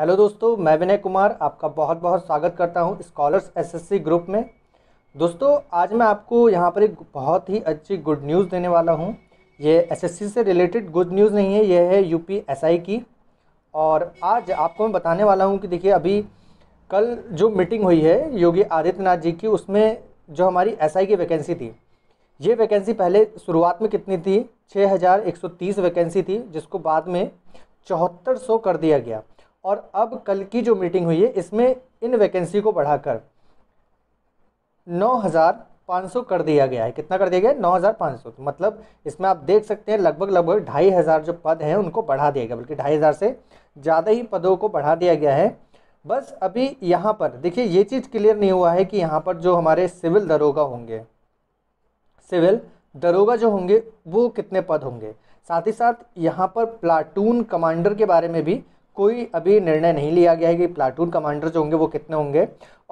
hello दोस्तों मैं विनय कुमार आपका बहुत बहुत स्वागत करता हूं स्कॉलर्स एसएससी ग्रुप में दोस्तों आज मैं आपको यहां पर एक बहुत ही अच्छी गुड न्यूज़ देने वाला हूं ये एसएससी से रिलेटेड गुड न्यूज़ नहीं है ये है यूपी एसआई की और आज आपको मैं बताने वाला हूँ कि देखिए अभी कल जो मीटिंग हुई है योगी आदित्यनाथ जी की उसमें जो हमारी एस की वैकेंसी थी ये वैकेंसी पहले शुरुआत में कितनी थी छः वैकेंसी थी जिसको बाद में चौहत्तर कर दिया गया और अब कल की जो मीटिंग हुई है इसमें इन वैकेंसी को बढ़ाकर नौ हज़ार पाँच सौ कर दिया गया है कितना कर दिया गया है नौ हज़ार पाँच सौ तो मतलब इसमें आप देख सकते हैं लगभग लगभग ढाई हज़ार जो पद हैं उनको बढ़ा दिया गया बल्कि ढाई हज़ार से ज़्यादा ही पदों को बढ़ा दिया गया है बस अभी यहाँ पर देखिए ये चीज़ क्लियर नहीं हुआ है कि यहाँ पर जो हमारे सिविल दरोगा होंगे सिविल दरोगा जो होंगे वो कितने पद होंगे साथ ही साथ यहाँ पर प्लाटून कमांडर के बारे में भी कोई अभी निर्णय नहीं लिया गया है कि प्लाटून कमांडर जो होंगे वो कितने होंगे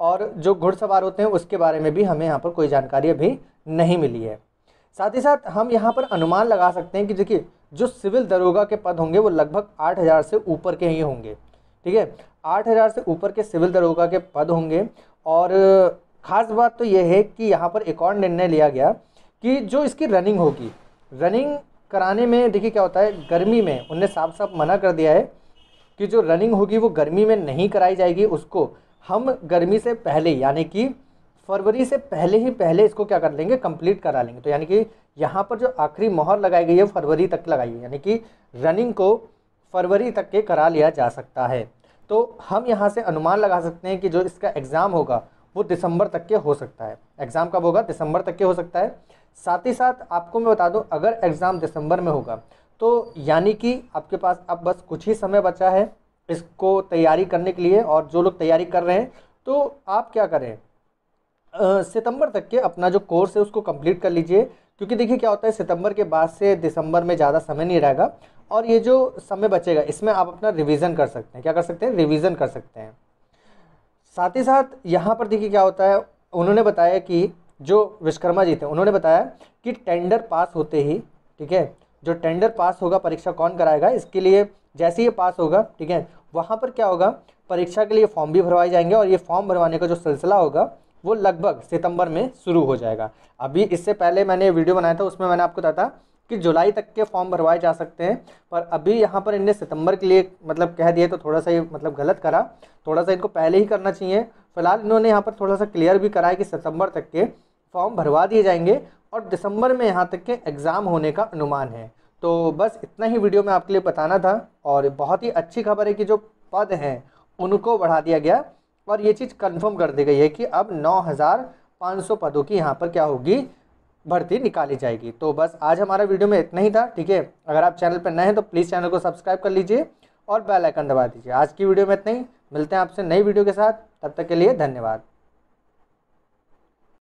और जो घुड़सवार होते हैं उसके बारे में भी हमें यहाँ पर कोई जानकारी अभी नहीं मिली है साथ ही साथ हम यहाँ पर अनुमान लगा सकते हैं कि देखिए जो सिविल दरोगा के पद होंगे वो लगभग आठ हज़ार से ऊपर के ही होंगे ठीक है आठ हज़ार से ऊपर के सिविल दरोगा के पद होंगे और ख़ास बात तो ये है कि यहाँ पर एक और निर्णय लिया गया कि जो इसकी रनिंग होगी रनिंग कराने में देखिए क्या होता है गर्मी में उनने साफ साफ मना कर दिया है कि जो रनिंग होगी वो गर्मी में नहीं कराई जाएगी उसको हम गर्मी से पहले यानी कि फरवरी से पहले ही पहले इसको क्या कर लेंगे कंप्लीट करा लेंगे तो यानी कि यहाँ पर जो आखिरी मोहर लगाई गई है फरवरी तक लगाई है यानी कि रनिंग को फरवरी तक के करा लिया जा सकता है तो हम यहाँ से अनुमान लगा सकते हैं कि जो इसका एग्ज़ाम होगा वो दिसंबर तक के हो सकता है एग्ज़ाम कब होगा दिसंबर तक के हो सकता है साथ ही साथ आपको मैं बता दूँ अगर एग्ज़ाम दिसंबर में होगा तो यानी कि आपके पास अब बस कुछ ही समय बचा है इसको तैयारी करने के लिए और जो लोग तैयारी कर रहे हैं तो आप क्या करें सितंबर तक के अपना जो कोर्स है उसको कंप्लीट कर लीजिए क्योंकि देखिए क्या होता है सितंबर के बाद से दिसंबर में ज़्यादा समय नहीं रहेगा और ये जो समय बचेगा इसमें आप अपना रिवीजन कर सकते हैं क्या कर सकते हैं रिवीजन कर सकते हैं साथ ही साथ यहाँ पर देखिए क्या होता है उन्होंने बताया कि जो विश्वकर्मा जी थे उन्होंने बताया कि टेंडर पास होते ही ठीक है जो टेंडर पास होगा परीक्षा कौन कराएगा इसके लिए जैसे ही पास होगा ठीक है वहाँ पर क्या होगा परीक्षा के लिए फॉर्म भी भरवाए जाएंगे और ये फॉर्म भरवाने का जो सिलसिला होगा वो लगभग सितंबर में शुरू हो जाएगा अभी इससे पहले मैंने वीडियो बनाया था उसमें मैंने आपको बताया था कि जुलाई तक के फॉर्म भरवाए जा सकते हैं पर अभी यहाँ पर इनने सितंबर के लिए मतलब कह दिया तो थोड़ा सा ये मतलब गलत करा थोड़ा सा इनको पहले ही करना चाहिए फिलहाल इन्होंने यहाँ पर थोड़ा सा क्लियर भी कराया कि सितंबर तक के फॉर्म भरवा दिए जाएंगे और दिसंबर में यहाँ तक के एग्ज़ाम होने का अनुमान है तो बस इतना ही वीडियो में आपके लिए बताना था और बहुत ही अच्छी खबर है कि जो पद हैं उनको बढ़ा दिया गया और ये चीज़ कन्फर्म कर दी गई है कि अब नौ पदों की यहाँ पर क्या होगी भर्ती निकाली जाएगी तो बस आज हमारा वीडियो में इतना ही था ठीक है अगर आप चैनल पर नए हैं तो प्लीज़ चैनल को सब्सक्राइब कर लीजिए और बेल आइकन दबा दीजिए आज की वीडियो में इतना ही मिलते हैं आपसे नई वीडियो के साथ तब तक के लिए धन्यवाद